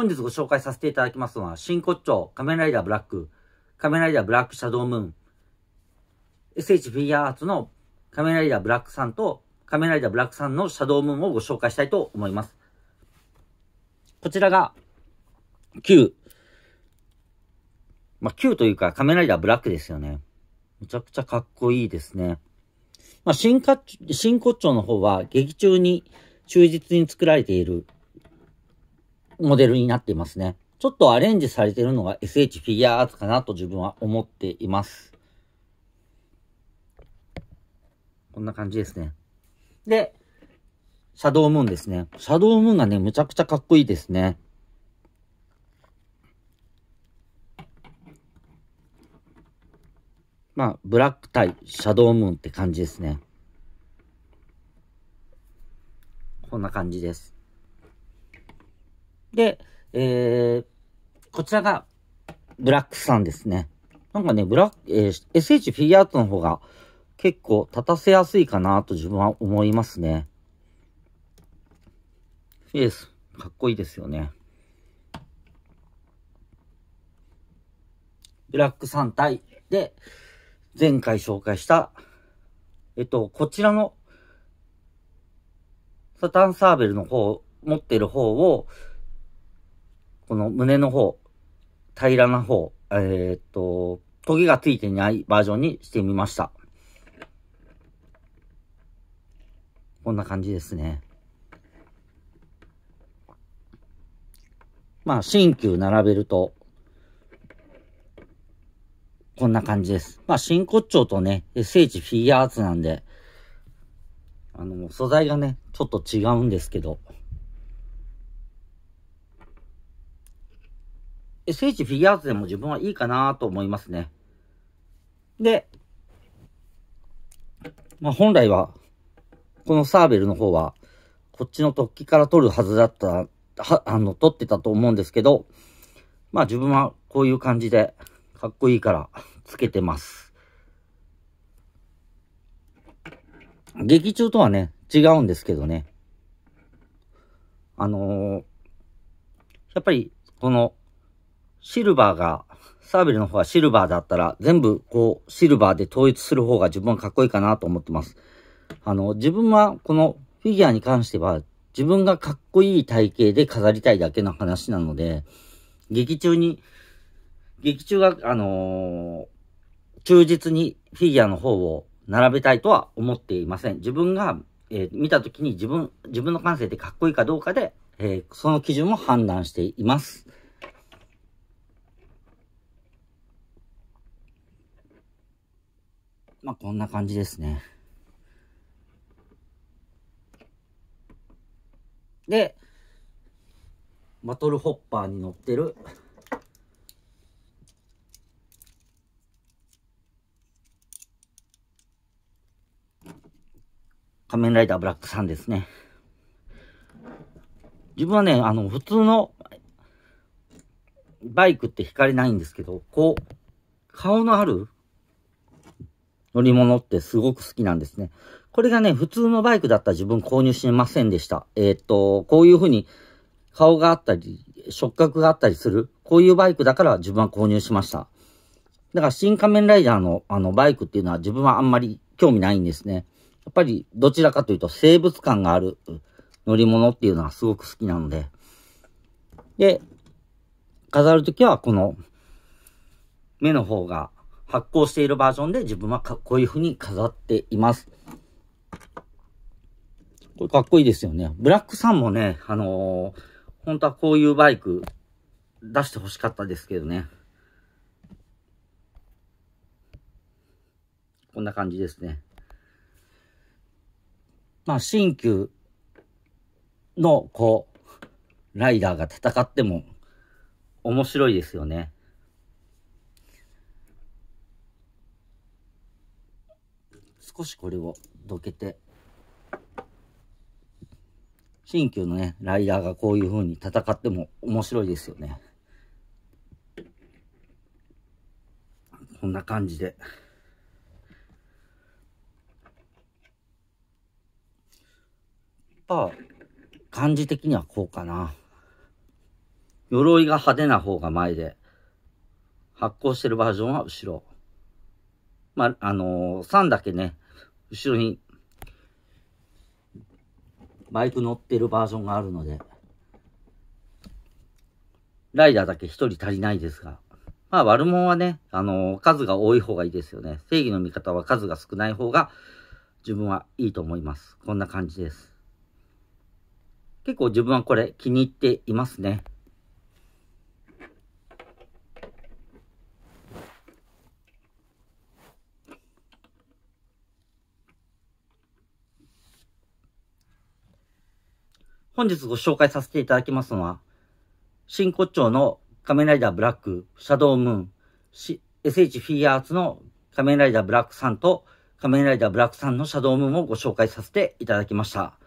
本日ご紹介させていただきますのは、真骨頂、仮面ライダーブラック、仮面ライダーブラックシャドウムーン、SH フィギュアアーツの仮面ライダーブラックさんと、仮面ライダーブラックさんのシャドウムーンをご紹介したいと思います。こちらが、Q。まあ、というか仮面ライダーブラックですよね。めちゃくちゃかっこいいですね。まあ、新骨頂の方は劇中に忠実に作られているモデルになっていますね。ちょっとアレンジされてるのが SH フィギュアアーツかなと自分は思っています。こんな感じですね。で、シャドウムーンですね。シャドウムーンがね、むちゃくちゃかっこいいですね。まあ、ブラック対シャドウムーンって感じですね。こんな感じです。で、えー、こちらが、ブラックさんですね。なんかね、ブラック、えー、SH フィギュアートの方が結構立たせやすいかなと自分は思いますね。いいです。かっこいいですよね。ブラック3体で、前回紹介した、えっと、こちらの、サタンサーベルの方、持ってる方を、この胸の方、平らな方、えー、っと、トゲがついていないバージョンにしてみました。こんな感じですね。まあ、新旧並べると、こんな感じです。まあ、真骨頂とね、聖地フィギュアーツなんで、あの、素材がね、ちょっと違うんですけど、SH フィギュアーツでも自分はいいかなと思いますね。で、まあ、本来は、このサーベルの方は、こっちの突起から取るはずだった、は、あの、取ってたと思うんですけど、まあ自分はこういう感じで、かっこいいから、つけてます。劇中とはね、違うんですけどね。あのー、やっぱり、この、シルバーが、サーベルの方がシルバーだったら、全部こう、シルバーで統一する方が自分はかっこいいかなと思ってます。あの、自分はこのフィギュアに関しては、自分がかっこいい体型で飾りたいだけの話なので、劇中に、劇中が、あのー、忠実にフィギュアの方を並べたいとは思っていません。自分が、えー、見た時に自分、自分の感性でかっこいいかどうかで、えー、その基準も判断しています。まあ、こんな感じですね。で、バトルホッパーに乗ってる、仮面ライダーブラックさんですね。自分はね、あの、普通のバイクって惹かれないんですけど、こう、顔のある乗り物ってすごく好きなんですね。これがね、普通のバイクだったら自分購入してませんでした。えー、っと、こういうふうに顔があったり、触覚があったりする、こういうバイクだから自分は購入しました。だから新仮面ライダーのあのバイクっていうのは自分はあんまり興味ないんですね。やっぱりどちらかというと生物感がある乗り物っていうのはすごく好きなので。で、飾るときはこの目の方が発行しているバージョンで自分はこういう風に飾っています。これかっこいいですよね。ブラックさんもね、あのー、本当はこういうバイク出して欲しかったですけどね。こんな感じですね。まあ、新旧の、こう、ライダーが戦っても面白いですよね。少しこれをどけて、新旧のね、ライダーがこういう風に戦っても面白いですよね。こんな感じで。やっぱ、感じ的にはこうかな。鎧が派手な方が前で、発光してるバージョンは後ろ。まあ、あのー、3だけね、後ろにバイク乗ってるバージョンがあるので、ライダーだけ一人足りないですが、まあ悪者はね、あのー、数が多い方がいいですよね。正義の味方は数が少ない方が自分はいいと思います。こんな感じです。結構自分はこれ気に入っていますね。本日ご紹介させていただきますのは、真骨頂の仮面ライダーブラック、シャドウムーン、SH フィギュアーツの仮面ライダーブラックさんと仮面ライダーブラックさんのシャドウムーンをご紹介させていただきました。